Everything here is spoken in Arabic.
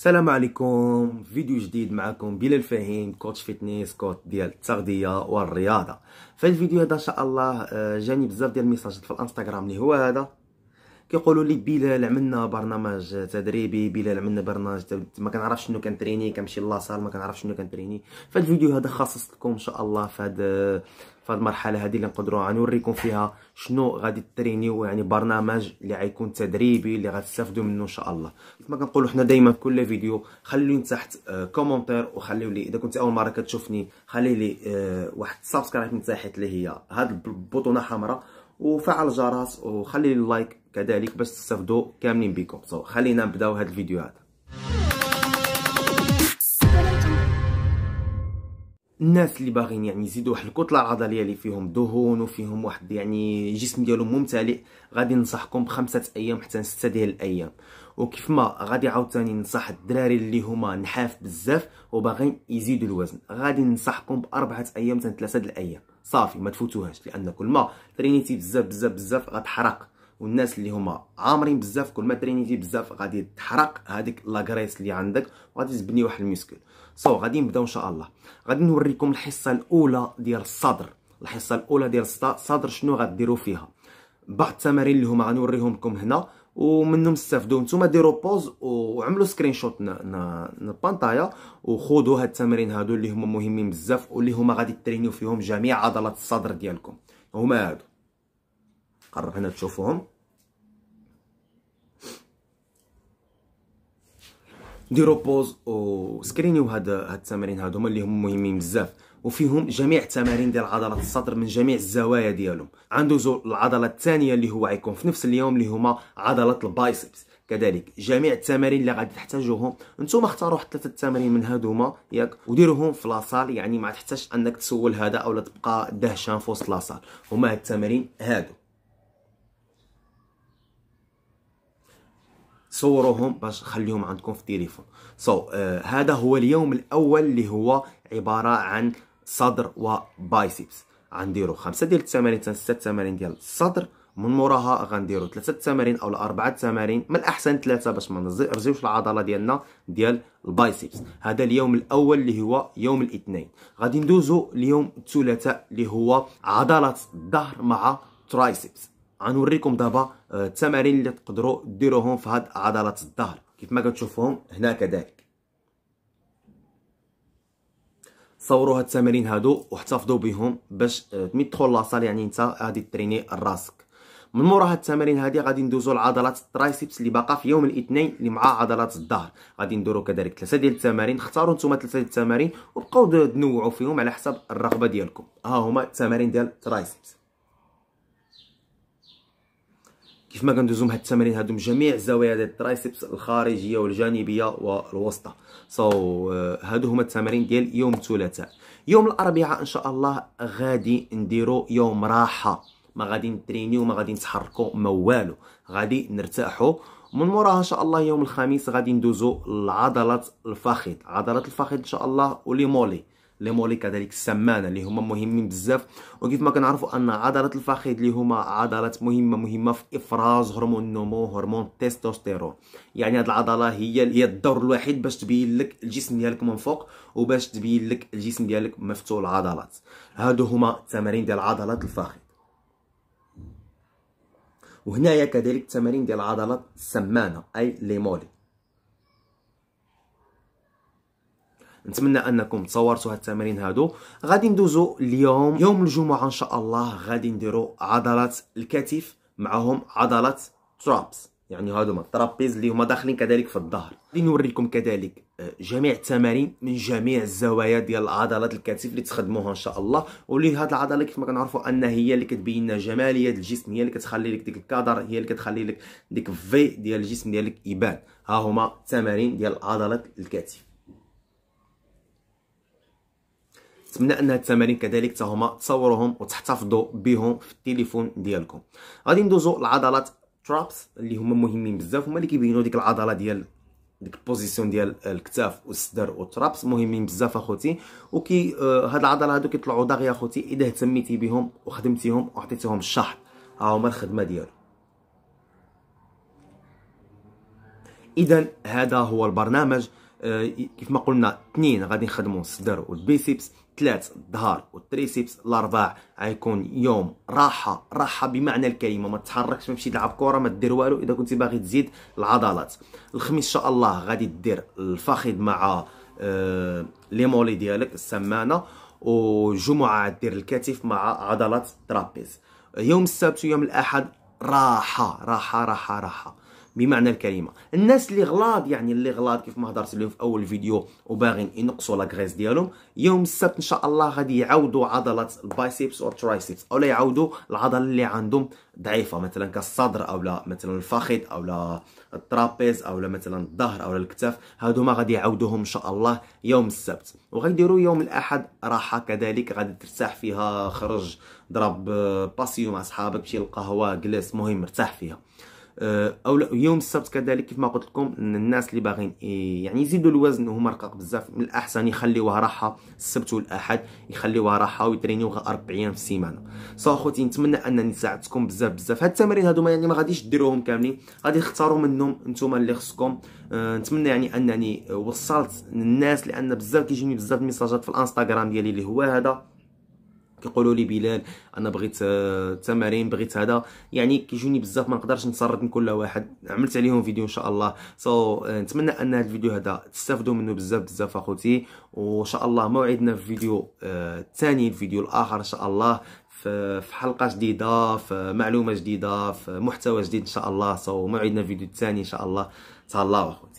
السلام عليكم فيديو جديد معكم بلال فهيم كوتش فيتنس كوتش ديال التغذيه والرياضه في الفيديو هذا ان شاء الله جاني بزاف ديال الميساجات في الانستغرام اللي هو هذا كيقولوا لي بلال عملنا برنامج تدريبي بلال عملنا برنامج ما كنعرفش شنو كنتريني كنمشي لاصال ما كنعرفش شنو كنتريني فهاد الفيديو هذا خاصص لكم ان شاء الله فهاد فهاد المرحله هذه اللي نقدروا غنوريكم فيها شنو غادي ترينيو يعني برنامج اللي غيكون تدريبي اللي غتستافدوا منه ان شاء الله كما كنقولوا حنا دائما في كل فيديو خليو لي تحت آه، كومونتير وخليو لي اذا كنت اول مره كتشوفني خلي لي آه، واحد سبسكرايب من تحت اللي هي هاد البطونه حمراء وفعل الجرس وخلي لي لايك كذلك باش تستافدوا كاملين بكم صو خلينا نبداو هذا الفيديو هذا الناس اللي باغيين يعني يزيدوا واحد الكتله العضليه اللي فيهم دهون وفيهم واحد يعني جسم ديالهم ممتلئ غادي ننصحكم بخمسه ايام حتى سته ديال الايام وكيف ما غادي عاوتاني ننصح الدراري اللي هما نحاف بزاف وباغين يزيدوا الوزن غادي ننصحكم باربعه ايام حتى ثلاثه د الايام صافي ما تفوتوهاش لان كل ما ترينيتي بزاف بزاف بزاف غتحرق والناس اللي هما عامرين بزاف كل ما ترينيتي بزاف غادي تحرق هذيك لاغريس اللي عندك وغادي تبني واحد الميسكل سو so, غادي نبداو ان شاء الله غادي نوريكم الحصه الاولى ديال الصدر الحصه الاولى ديال الصدر شنو غديروا فيها بعض التمارين اللي هما غنوريهم لكم هنا ومنهم استفدوا نتوما ديروا بوز وعملوا سكرين شوت للبانتايا وخذوا هاد التمارين هادو اللي هما مهمين بزاف واللي هما غادي ترينيو فيهم جميع عضلات الصدر ديالكم هما هادو قرب هنا تشوفوهم ديرو بوز و سكرينيو هاد هاد التمارين هادو هما اللي هم مهمين بزاف وفيهم جميع التمارين ديال عضلات الصدر من جميع الزوايا ديالهم زو العضله الثانيه اللي هو غيكون في نفس اليوم اللي هما عضله البايسبس كذلك جميع التمارين اللي غادي تحتاجوهم نتوما اختاروا حتى ثلاثه التمارين من هادوما ياك وديروهم في لاصال يعني ما تحتاجش انك تسول هذا او تبقى دهشان في وسط لاصال هما هاد التمارين هادو صوروهم باش خليهم عندكم في التليفون سو so, uh, هذا هو اليوم الاول اللي هو عباره عن صدر وبايسبس غنديرو خمسه ديال التمارين حتى سته تمارين ديال الصدر من موراها غنديرو ثلاثه التمارين او اربعه تمارين من الاحسن ثلاثه باش ما نرزيوش العضله ديالنا ديال البايسبس هذا اليوم الاول اللي هو يوم الاثنين غادي ندوزو ليوم الثلاثاء اللي هو عضله الظهر مع ترايسبس غنوريكم دابا آه، التمارين اللي تقدروا ديروهم في هاد عضلات الظهر كيف ما كتشوفوهم هنا كذلك صوروا هاد التمارين هادو واحتفظوا بهم باش ملي آه، تدخل لاصال يعني انت غادي تريني راسك من مورا هاد التمارين هادي غادي ندوزو لعضلات الترايسبس اللي باقا في يوم الاثنين اللي مع عضلات الظهر غادي نديرو كذلك ثلاثه ديال التمارين اختاروا نتوما ثلاثه ديال التمارين وبقاو تنوعوا فيهم على حسب الرغبه ديالكم ها هما التمارين ديال الترايسبس كيف ما كندوزهم هاد التمارين هادو من جميع الزوايا ديال الترايسبس الخارجيه والجانبيه والوسطى سو so, uh, هادو هما التمارين ديال يوم الثلاثاء يوم الاربعاء ان شاء الله غادي نديرو يوم راحه ما غادي نترينيو ما غادي نتحركو ما والو غادي نرتاحو من موراها ان شاء الله يوم الخميس غادي ندوزو العضلات الفخذ عضلات الفخذ ان شاء الله ولي مولي لي كذلك السمانه اللي هما مهمين بزاف وكيف ما كنعرفوا ان عضلات الفخذ اللي هما عضلات مهمه مهمه في افراز هرمون النمو هرمون التستوستيرون يعني هاد العضله هي هي الدور الوحيد باش تبين لك الجسم ديالك من فوق وباش تبين لك الجسم ديالك مفتول العضلات هادو هما التمارين ديال عضلات الفخذ وهنايا كذلك التمارين ديال عضلات السمانه اي ليمولي نتمنى انكم تصورتوا هاد التمارين هادو غادي ندوزو اليوم يوم الجمعه ان شاء الله غادي نديرو عضلات الكتف معهم عضلات ترابس يعني هادو هما الترابيز اللي هما داخلين كذلك في الظهر غادي نوريكم كذلك آه، جميع التمارين من جميع الزوايا ديال عضلات الكتف اللي تخدموها ان شاء الله واللي هاد العضله كيف ما كنعرفوا ان هي اللي كتبين لنا جماليه الجسم هي اللي كتخلي لك ديك الكادر هي اللي كتخلي لك ديك في ديال الجسم ديالك يبان ها هما التمارين ديال عضلات الكتف نتمنى ان هاد التمارين كذلك تهما تصوروهم وتحتفظوا بهم في التليفون ديالكم غادي ندوزو لعضلات ترابس اللي هما مهمين بزاف هما اللي كيبينوا ديك العضله ديال ديك البوزيسيون ديال الكتاف والصدر والترابس مهمين بزاف اخوتي وكي آه هاد العضله هادو كيطلعوا داغي اخوتي اذا اهتميتي بهم وخدمتيهم وعطيتيهم الشحن ها هما الخدمه ديالو اذا هذا هو البرنامج آه، كيف ما قلنا اثنين غادي نخدموا الصدر والبيسيبس الثلاث الظهر والتريسيبس الاربع غيكون يوم راحه راحه بمعنى الكلمه ما تتحركش ما تمشي تلعب كره ما دير والو اذا كنت باغي تزيد العضلات الخميس ان شاء الله غادي دير الفخذ مع آه لي مولي ديالك السمانه وجمعه دير الكتف مع عضلات الترابيز يوم السبت ويوم الاحد راحه راحه راحه راحه بمعنى الكلمه الناس اللي غلاط يعني اللي غلاط كيف ما هضرت لهم في اول فيديو وباغين ينقصوا لا غريس ديالهم يوم السبت ان شاء الله غادي يعاودوا عضلات البايسيبس والترايسيبس اولا يعاودوا العضله اللي عندهم ضعيفه مثلا كالصدر لا مثلا الفخذ لا الترابيز لا مثلا الظهر او الكتف هادو ما غادي يعاودوهم ان شاء الله يوم السبت وغيديروا يوم الاحد راحه كذلك غادي ترتاح فيها خرج ضرب آه، باسيو مع صحابك مشي القهوه جلس مهم ارتاح فيها آه، او يوم السبت كذلك كيف ما قلت لكم الناس اللي باغين إيه، يعني يزيدوا الوزن وهما رقاق بزاف من الاحسن يخليوها راحه السبت والاحد يخليوها راحه ويترينيوها اربع ايام في السيمانه صافي خوتي نتمنى انني ساعدتكم بزاف بزاف هاد التمارين هادو يعني ما غاديش ديروهم كاملين غادي تختاروا منهم نتوما اللي خصكم آه، نتمنى يعني انني وصلت للناس لان بزاف كيجيني بزاف الميساجات في الانستغرام ديالي اللي هو هذا كيقولوا لي بلال انا بغيت آه، تمارين بغيت هذا يعني كيجوني بزاف ما نقدرش نسرد لكل واحد عملت عليهم فيديو ان شاء الله سو آه، نتمنى ان هذا الفيديو هذا تستافدوا منه بزاف بزاف اخوتي وان شاء الله موعدنا في فيديو الثاني آه، الفيديو الاخر ان شاء الله في حلقه جديده في معلومه جديده في محتوى جديد ان شاء الله سو موعدنا في الفيديو الثاني ان شاء الله تهلاو اخويا